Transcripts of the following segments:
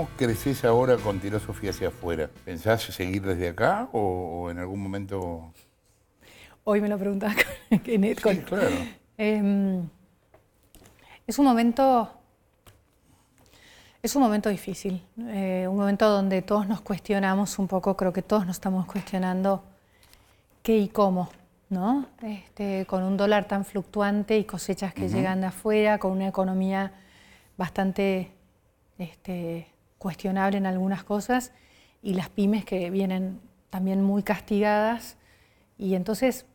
¿Cómo creces ahora con Tirosofía hacia afuera? ¿Pensás seguir desde acá o, en algún momento...? Hoy me lo preguntaba con, em, es un momento... Es un momento difícil, eh, un momento donde todos nos cuestionamos un poco, creo que todos nos estamos cuestionando qué y cómo, ¿no? Este, con un dólar tan fluctuante y cosechas que llegan de afuera, con una economía bastante este, cuestionable en algunas cosas y las pymes que vienen también muy castigadas. Y entonces,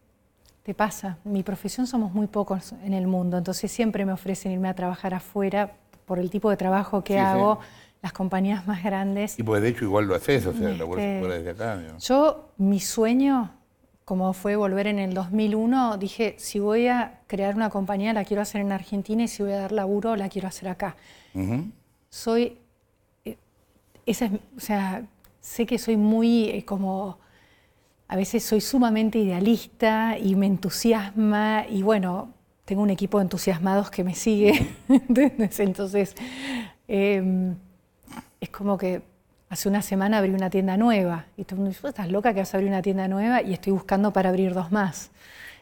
te pasa, mi profesión somos muy pocos en el mundo, entonces siempre me ofrecen irme a trabajar afuera por el tipo de trabajo que hago. Las compañías más grandes. Y pues de hecho igual lo haces, o sea, lo vuelves este, fuera desde acá. Yo, mi sueño, como fue volver en el 2001, dije, si voy a crear una compañía, la quiero hacer en Argentina y si voy a dar laburo, la quiero hacer acá. Soy esa o sea, sé que soy muy eh, como, a veces soy sumamente idealista y me entusiasma y bueno, tengo un equipo de entusiasmados que me sigue, entonces em, es como que hace una semana abrí una tienda nueva y tú estás loca que vas a abrir una tienda nueva y estoy buscando para abrir dos más.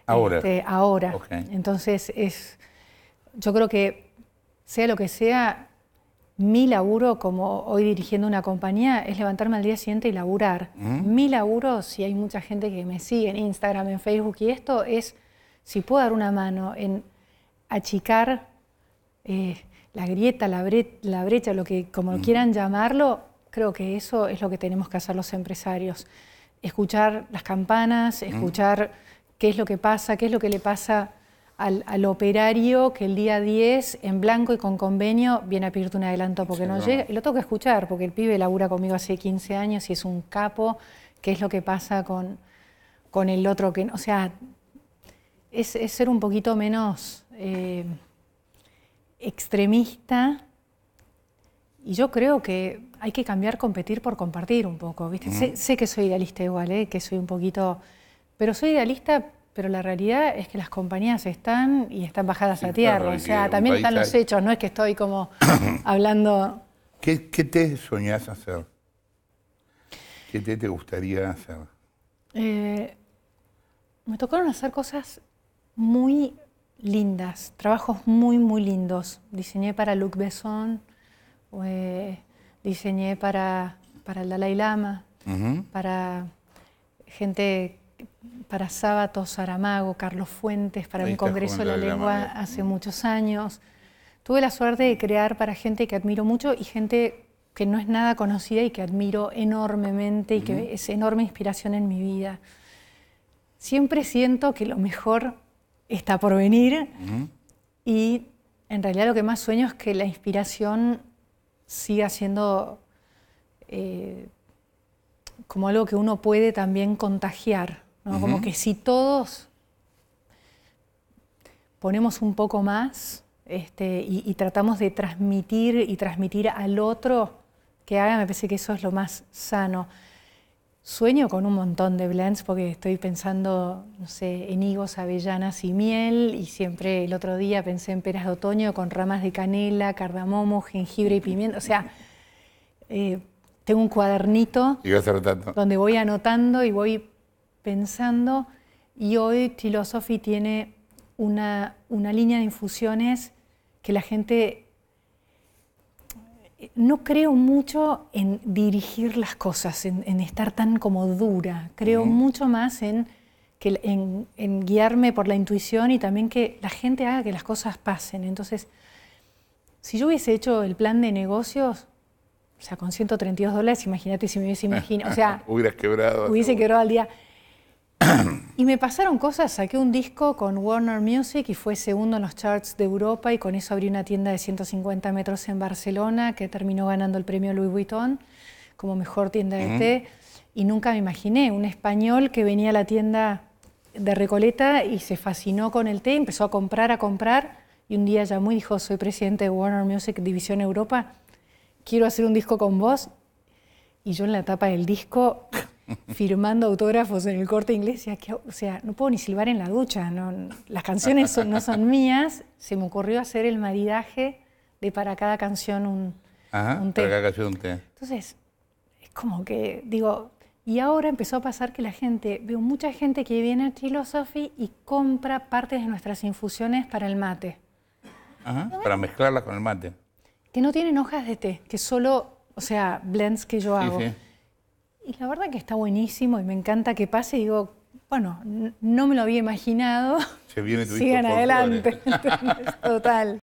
Ahora. Este, ahora. Entonces es, yo creo que sea lo que sea, mi laburo, como hoy dirigiendo una compañía, es levantarme al día siguiente y laburar. Mm. Mi laburo, si hay mucha gente que me sigue en Instagram, en Facebook y esto, es si puedo dar una mano en achicar eh, la grieta, la, brecha, lo que como mm. quieran llamarlo, creo que eso es lo que tenemos que hacer los empresarios. Escuchar las campanas, mm. escuchar qué es lo que pasa, qué es lo que le pasa al, operario que el día 10, en blanco y con convenio, viene a pedirte un adelanto porque no, llega. Y lo tengo que escuchar, porque el pibe labura conmigo hace 15 años y es un capo. ¿Qué es lo que pasa con, con el otro que O sea, es, ser un poquito menos eh, extremista. Y yo creo que hay que cambiar competir por compartir un poco. ¿viste? Mm. Sé, que soy idealista igual, ¿eh? que soy un poquito. Pero soy idealista pero la realidad es que las compañías están y están bajadas a tierra. o sea, también están los hechos, no es que estoy como hablando. ¿Qué, te soñás hacer? ¿Qué te, gustaría hacer? Eh, me tocaron hacer cosas muy lindas, trabajos muy, muy lindos. Diseñé para Luc Besson, eh, diseñé para, para el Dalai Lama, para gente para Sábato, Saramago, Carlos Fuentes, para el un Congreso de la, Lengua hace muchos años. Tuve la suerte de crear para gente que admiro mucho y gente que no es nada conocida y que admiro enormemente y que es enorme inspiración en mi vida. Siempre siento que lo mejor está por venir y en realidad lo que más sueño es que la inspiración siga siendo eh, como algo que uno puede también contagiar. Como que si todos ponemos un poco más este, y, tratamos de transmitir y transmitir al otro que haga, me parece que eso es lo más sano. Sueño con un montón de blends porque estoy pensando, no sé, en higos, avellanas y miel y siempre el otro día pensé en peras de otoño con ramas de canela, cardamomo, jengibre y pimienta. O sea, eh, tengo un cuadernito donde voy anotando y voy pensando y hoy Philosophy tiene una, línea de infusiones que la gente... Eh, no creo mucho en dirigir las cosas, en, estar tan como dura. Creo mucho más en, que, en, guiarme por la intuición y también que la gente haga que las cosas pasen. Entonces, si yo hubiese hecho el plan de negocios, o sea, con 132 dólares, imagínate si me hubiese imaginado. O sea, hubieras quebrado. Hubiese quebrado al día. y me pasaron cosas, saqué un disco con Warner Music y fue segundo en los charts de Europa y con eso abrí una tienda de 150 metros en Barcelona que terminó ganando el premio Louis Vuitton como mejor tienda de té y nunca me imaginé un español que venía a la tienda de Recoleta y se fascinó con el té, empezó a comprar, a comprar y un día ya muy dijo, soy presidente de Warner Music División Europa, quiero hacer un disco con vos. Y yo en la etapa del disco firmando autógrafos en el corte inglés. o sea, no puedo ni silbar en la ducha. las canciones no son mías. Se me ocurrió hacer el maridaje de para cada canción un, té. Para cada canción un té. Entonces, es como que, digo, y ahora empezó a pasar que la gente, veo mucha gente que viene a Philosophy y compra partes de nuestras infusiones para el mate. Ajá, para mezclarlas con el mate. Que no tienen hojas de té, que solo, o sea, blends que yo hago. Y la verdad que está buenísimo y me encanta que pase. Y digo, bueno, no me lo había imaginado. Sigan adelante. Total.